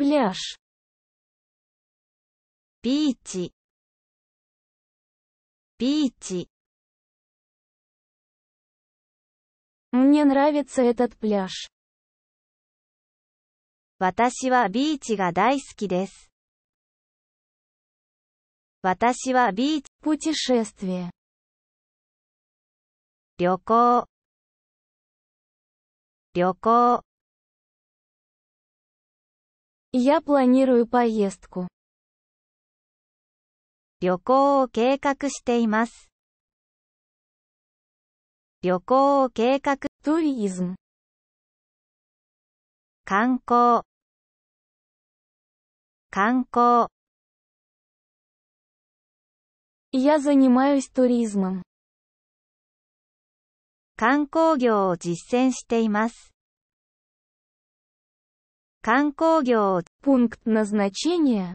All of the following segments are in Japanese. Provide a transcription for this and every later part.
пляж пити пити мне нравится этот пляж 私はビーチが大好きです。私はビーチ путешествие 旅行旅行旅行を計画しています。旅行を計画。トゥリズム。観光。観光。観光業を実践しています。観光業 пункт назначения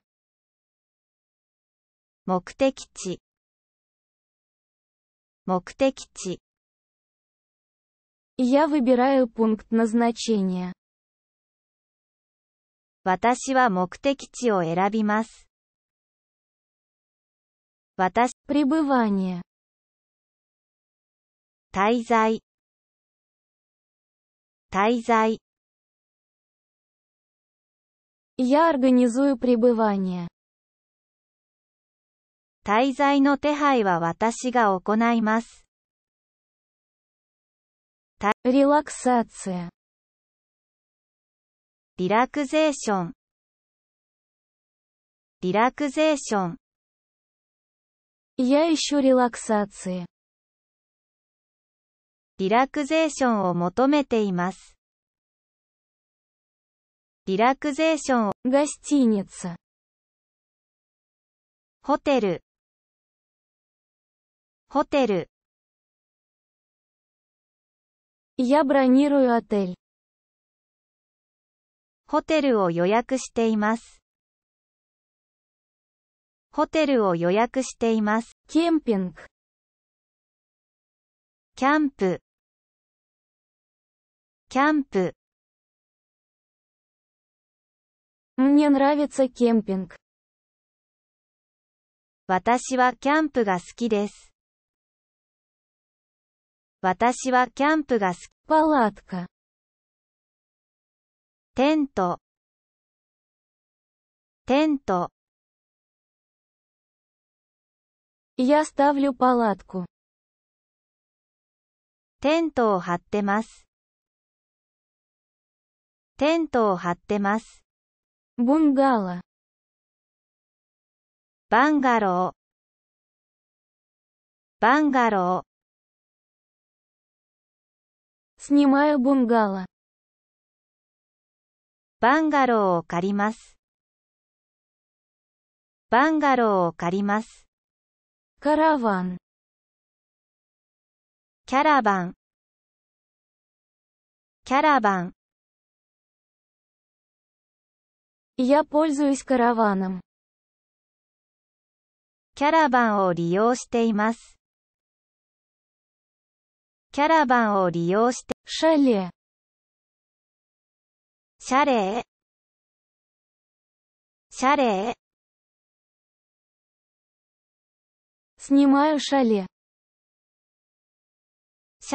目的地目的地 Я выбираю пункт назначения 私は目的地を選びます。私 пребывание 滞在滞在 Я организую п р 滞在の手配は私が行います。リラクサーツ。リラクゼーション。リラクゼーション。Я ищу р е л а к с а リラクゼーションを求めています。リラクゼーション、г о с ホテル、ホテル。Я бронирую отель. ホテルを予約しています。ホテルを予約しています。キャンピング。キャンプ。キャンプ。Мне нравится кемпинг. 私はキャンプが好きです。私はキャンプが好き。テントテント Я ставлю палатку テントを張ってます。テントを張ってます。б ンガロバンガローバンガロー Снимаю б バンガローを借ります。バンガローを借ります。カラバン。キャラバン。キャラバン。Я пользуюсь караваном. キャラバンを利用しています。キャラバンを利用して、シャレ。ー。シャレ。ー。シャレ。ー。シ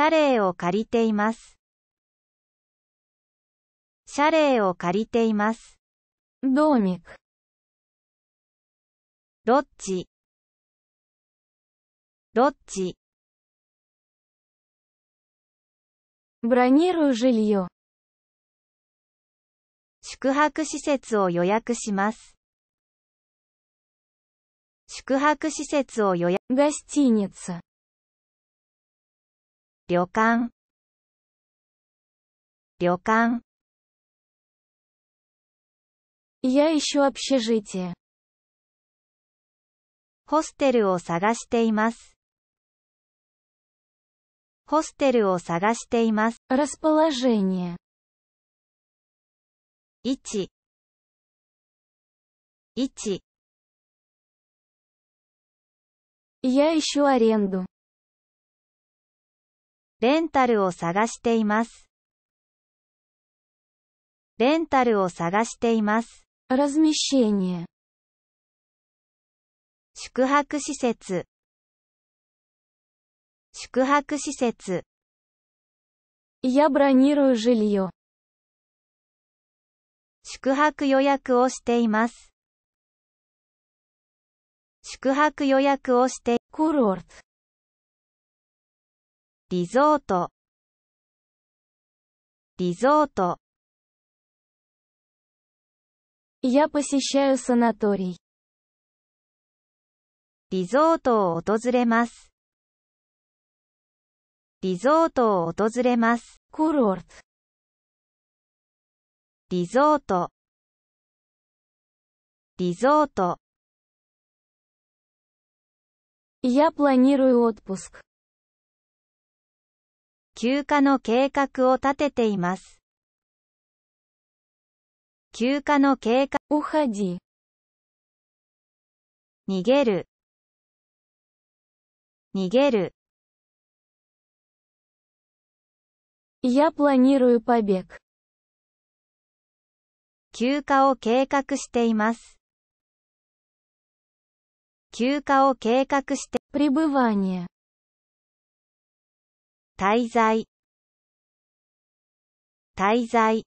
ャレーを借りています。シャレーを借りています。Домик. どっちどっち Бронирую жилье. 宿泊施設を予約します。宿泊施設を予約。гостиница 旅館旅館 Я ищу общежитие. ホステルを探しています。ホステルを探しています。расположение Я ищу аренду レンタルを探しています。レンタルを探しています。Размещение. 宿泊施設宿泊施設 Я бронирую жилье. 宿泊予約をしています。宿泊予約をして、コロルリゾートリゾート Я посещаю санаторий. リゾートを訪れます。リゾートを訪れます。ロート。リゾート。リゾート。Я планирую отпуск. 休暇の計画を立てています。休暇の経過。уходи。逃げる。逃げる。Я планирую побег. 休暇を計画しています。休暇を計画して、пребывание 滞在滞在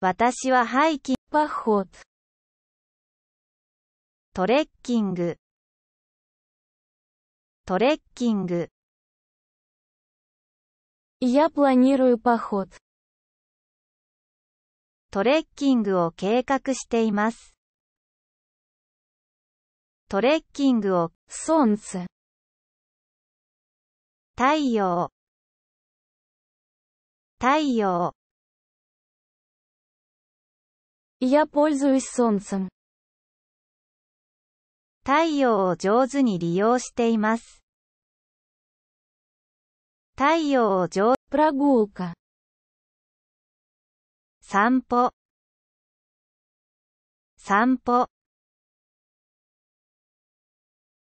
私はハイキング、п о х о トレッキング、トレッキング。Я планирую поход トレッキングを計画しています。トレッキングを、ソン л 太陽、太陽。Я пользуюсь солнцем. 太陽を上手に利用しています。太陽を上、п р о г у 散歩。散歩。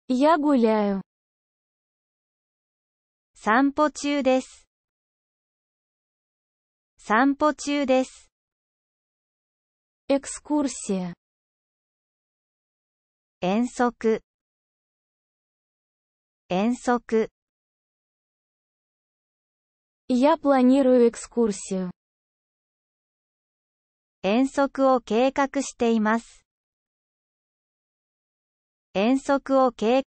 Я гуляю。散歩中です。散歩中です。экскурсия 遠足遠足 Я планирую экскурсию 遠足を計画しています遠足を計画